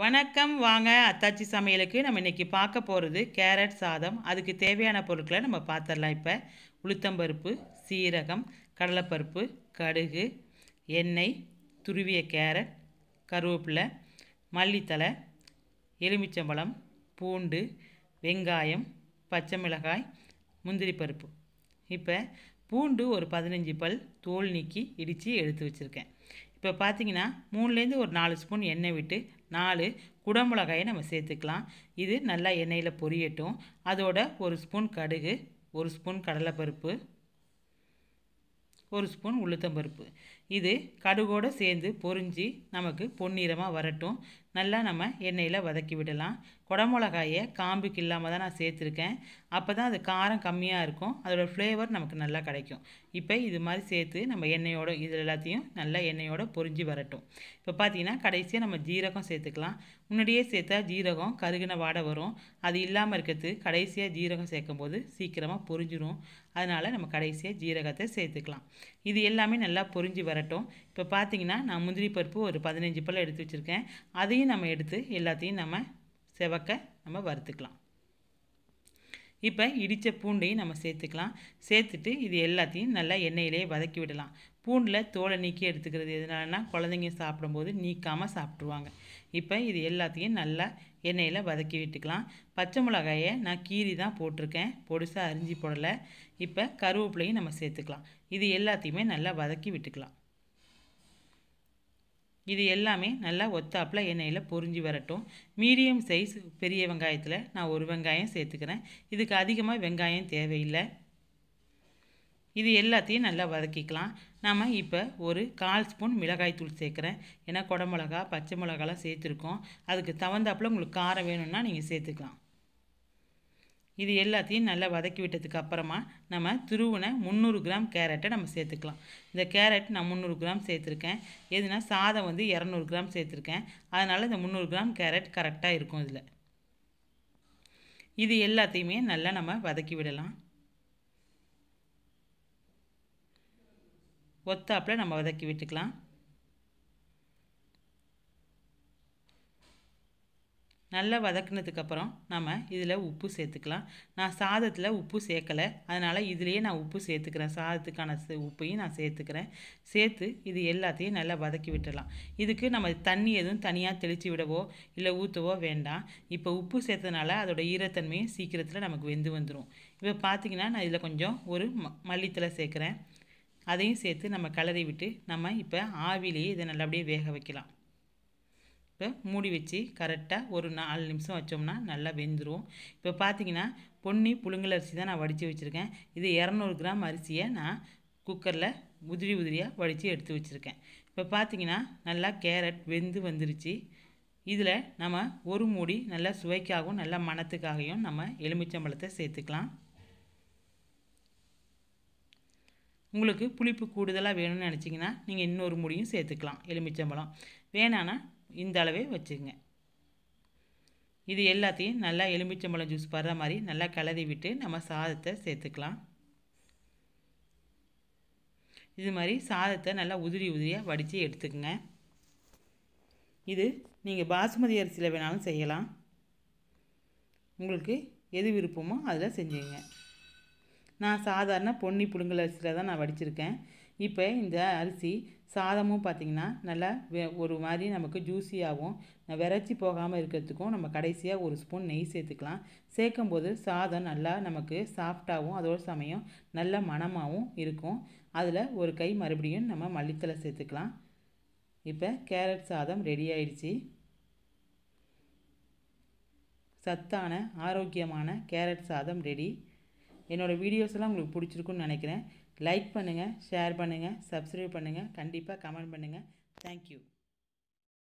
வணக்கம் வாங்க அத்தாச்சி சமையலுக்கு நம்ம இன்றைக்கி பார்க்க போகிறது கேரட் சாதம் அதுக்கு தேவையான பொருட்களை நம்ம பார்த்துடலாம் இப்போ உளுத்தம்பருப்பு சீரகம் கடலைப்பருப்பு கடுகு எண்ணெய் துருவிய கேரட் கருவேப்பிலை மல்லித்தலை எலுமிச்சம்பழம் பூண்டு வெங்காயம் பச்சை மிளகாய் முந்திரி பருப்பு இப்போ பூண்டு ஒரு பதினஞ்சு பல் தோல் நீக்கி இடித்து எடுத்து வச்சுருக்கேன் இப்போ பார்த்தீங்கன்னா மூணுலேருந்து ஒரு நாலு ஸ்பூன் எண்ணெய் விட்டு நாலு குடமிளகாயை நம்ம சேர்த்துக்கலாம் இது நல்லா எண்ணெயில் பொரியட்டும் அதோட ஒரு ஸ்பூன் கடுகு ஒரு ஸ்பூன் கடலைப்பருப்பு ஒரு ஸ்பூன் உளுத்தம்பருப்பு இது கடுகோடு சேர்ந்து பொரிஞ்சு நமக்கு பொன்னிறமாக வரட்டும் நல்லா நம்ம எண்ணெயில் வதக்கி விடலாம் குடமிளகாயை காம்புக்கு இல்லாமல் தான் நான் சேர்த்துருக்கேன் அப்போ தான் அது காரம் கம்மியாக இருக்கும் அதோடய ஃப்ளேவர் நமக்கு நல்லா கிடைக்கும் இப்போ இது மாதிரி சேர்த்து நம்ம எண்ணெயோட இது எல்லாத்தையும் நல்லா எண்ணெயோடு பொரிஞ்சு வரட்டும் இப்போ பார்த்திங்கன்னா கடைசியாக நம்ம ஜீரகம் சேர்த்துக்கலாம் முன்னாடியே சேர்த்தா ஜீரகம் கருகின வாடை வரும் அது இல்லாமல் இருக்கிறது கடைசியாக ஜீரகம் சேர்க்கும் போது சீக்கிரமாக பொரிஞ்சிடும் அதனால் நம்ம கடைசியாக ஜீரகத்தை சேர்த்துக்கலாம் இது எல்லாமே நல்லா பொரிஞ்சு வர வரட்டும் இப்போ பார்த்தீங்கன்னா நான் முந்திரி பருப்பு ஒரு பதினஞ்சு பழம் எடுத்து வச்சுருக்கேன் அதையும் நம்ம எடுத்து எல்லாத்தையும் நம்ம செவக்க நம்ம வறுத்துக்கலாம் இப்போ இடித்த பூண்டையும் நம்ம சேர்த்துக்கலாம் சேர்த்துட்டு இது எல்லாத்தையும் நல்லா எண்ணெயிலேயே வதக்கி விடலாம் பூண்டில் தோலை நீக்கி எடுத்துக்கிறது எதனாலனா குழந்தைங்க சாப்பிடும்போது நீக்காமல் சாப்பிட்ருவாங்க இப்போ இது எல்லாத்தையும் நல்லா எண்ணெயில் வதக்கி விட்டுக்கலாம் பச்சை மிளகாயை நான் கீரி தான் போட்டிருக்கேன் பொடிசாக அரிஞ்சு போடலை இப்போ கருவேப்பிலையும் நம்ம சேர்த்துக்கலாம் இது எல்லாத்தையுமே நல்லா வதக்கி விட்டுக்கலாம் இது எல்லாமே நல்லா ஒத்தாப்பில் எண்ணெயில் பொறிஞ்சி வரட்டும் மீடியம் சைஸ் பெரிய வெங்காயத்தில் நான் ஒரு வெங்காயம் சேர்த்துக்கிறேன் இதுக்கு அதிகமாக வெங்காயம் தேவையில்லை இது எல்லாத்தையும் நல்லா வதக்கிக்கலாம் நாம் இப்போ ஒரு கால் ஸ்பூன் மிளகாய்த்தூள் சேர்க்குறேன் ஏன்னா குடமிளகா பச்சை மிளகாலாம் சேர்த்துருக்கோம் அதுக்கு தகுந்தாப்பில் உங்களுக்கு காரம் வேணும்னா நீங்கள் சேர்த்துக்கலாம் இது எல்லாத்தையும் நல்லா வதக்கி விட்டதுக்கு அப்புறமா நம்ம துருவின முந்நூறு கிராம் கேரட்டை நம்ம சேர்த்துக்கலாம் இந்த கேரட் நான் முந்நூறு கிராம் சேர்த்துருக்கேன் எதுனா சாதம் வந்து இரநூறு கிராம் சேர்த்துருக்கேன் அதனால் இந்த முந்நூறு கிராம் கேரட் கரெக்டாக இருக்கும் இதில் இது எல்லாத்தையுமே நல்லா நம்ம வதக்கி விடலாம் ஒத்தாப்பில் நம்ம வதக்கி விட்டுக்கலாம் நல்லா வதக்குனதுக்கப்புறம் நம்ம இதில் உப்பு சேர்த்துக்கலாம் நான் சாதத்தில் உப்பு சேர்க்கலை அதனால் இதுலேயே நான் உப்பு சேர்த்துக்கிறேன் சாதத்துக்கான உப்பையும் நான் சேர்த்துக்கிறேன் சேர்த்து இது எல்லாத்தையும் நல்லா வதக்கி விட்டுடலாம் இதுக்கு நம்ம தண்ணி எதுவும் தனியாக தெளித்து விடவோ இல்லை ஊற்றவோ வேண்டாம் இப்போ உப்பு சேர்த்ததுனால அதோடய ஈரத்தன்மையும் சீக்கிரத்தில் நமக்கு வெந்து வந்துடும் இப்போ பார்த்திங்கன்னா நான் இதில் கொஞ்சம் ஒரு ம மல்லித்தலை சேர்க்குறேன் அதையும் சேர்த்து நம்ம கலரி விட்டு நம்ம இப்போ ஆவிலேயே இதை நல்லபடியாக வேக வைக்கலாம் இப்போ மூடி வச்சு கரெக்டாக ஒரு நாலு நிமிஷம் வச்சோம்னா நல்லா வெந்துடும் இப்போ பார்த்தீங்கன்னா பொன்னி புழுங்கல் அரிசி தான் நான் வடித்து வச்சுருக்கேன் இது இரநூறு கிராம் அரிசியை நான் குக்கரில் உதிரி உதிரியாக வடித்து எடுத்து வச்சுருக்கேன் இப்போ பார்த்தீங்கன்னா நல்லா கேரட் வெந்து வந்துருச்சு இதில் நம்ம ஒரு மூடி நல்லா சுவைக்காகவும் நல்லா மணத்துக்காகவும் நம்ம எலுமிச்சம்பழத்தை சேர்த்துக்கலாம் உங்களுக்கு புளிப்பு கூடுதலாக வேணும்னு நினச்சிங்கன்னா நீங்கள் இன்னொரு மூடியும் சேர்த்துக்கலாம் எலுமிச்சம்பழம் வேணான்னா இந்த அளவே வச்சுக்கோங்க இது எல்லாத்தையும் நல்லா எலுமிச்சம்பழம் ஜூஸ் படுற மாதிரி நல்லா கிளறி விட்டு நம்ம சாதத்தை சேர்த்துக்கலாம் இது மாதிரி சாதத்தை நல்லா உதிரி உதிரியாக வடித்து எடுத்துக்கோங்க இது நீங்கள் பாசுமதி அரிசியில் வேணாலும் செய்யலாம் உங்களுக்கு எது விருப்பமோ அதில் செஞ்சுங்க நான் சாதாரண பொன்னி புழுங்கல் அரிசியில் தான் நான் வடிச்சிருக்கேன் இப்போ இந்த அரிசி சாதமும் பார்த்திங்கன்னா நல்லா ஒரு மாதிரி நமக்கு ஜூஸியாகவும் விரைச்சி போகாமல் இருக்கிறதுக்கும் நம்ம கடைசியாக ஒரு ஸ்பூன் நெய் சேர்த்துக்கலாம் சேர்க்கும் போது சாதம் நல்லா நமக்கு சாஃப்டாகவும் அதோட சமயம் நல்ல மணமாகவும் இருக்கும் அதில் ஒரு கை மறுபடியும் நம்ம மல்லித்தலை சேர்த்துக்கலாம் இப்போ கேரட் சாதம் ரெடி ஆயிடுச்சு சத்தான ஆரோக்கியமான கேரட் சாதம் ரெடி என்னோடய வீடியோஸ்லாம் உங்களுக்கு பிடிச்சிருக்குன்னு நினைக்கிறேன் லைக் பண்ணுங்கள் ஷேர் பண்ணுங்கள் சப்ஸ்கிரைப் பண்ணுங்கள் கண்டிப்பாக கமெண்ட் பண்ணுங்கள் தேங்க்யூ